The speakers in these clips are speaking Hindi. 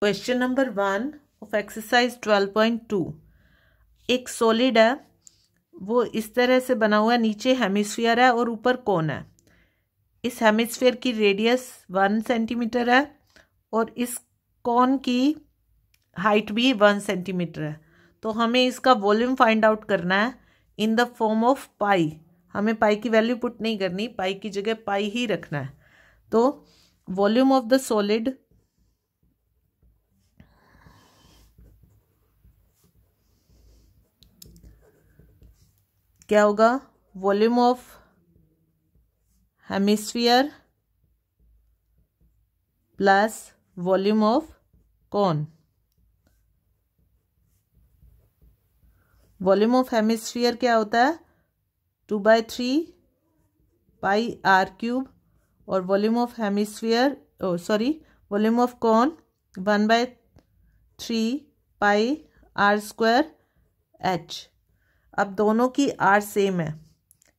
Question number one of exercise twelve point two एक सॉलिड है वो इस तरह से बना हुआ है नीचे हेमिस्फीयर है और ऊपर कौन है इस हेमिस्फीयर की रेडियस वन सेंटीमीटर है और इस कौन की हाइट भी वन सेंटीमीटर है तो हमें इसका वॉल्यूम फाइंड आउट करना है in the form of pi हमें पाई की वैल्यू पुट नहीं करनी पाई की जगह पाई ही रखना है तो वॉल्यूम ऑफ द सॉलिड क्या होगा volume of hemisphere plus volume of cone volume of hemisphere क्या होता है two by three pi r cube और volume of hemisphere sorry volume of cone one by three pi r square h अब दोनों की आर सेम है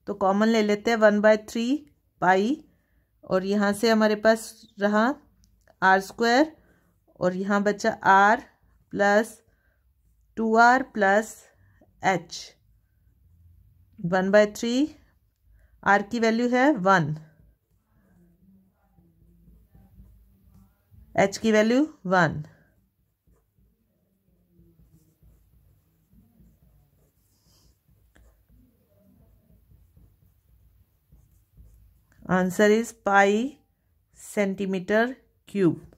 तो कॉमन ले लेते हैं वन बाय थ्री पाई और यहाँ से हमारे पास रहा आर स्क्वायर और यहाँ बचा r plus two r plus h one by three r की वैल्यू है वन एच की value one Answer is pi centimeter cube.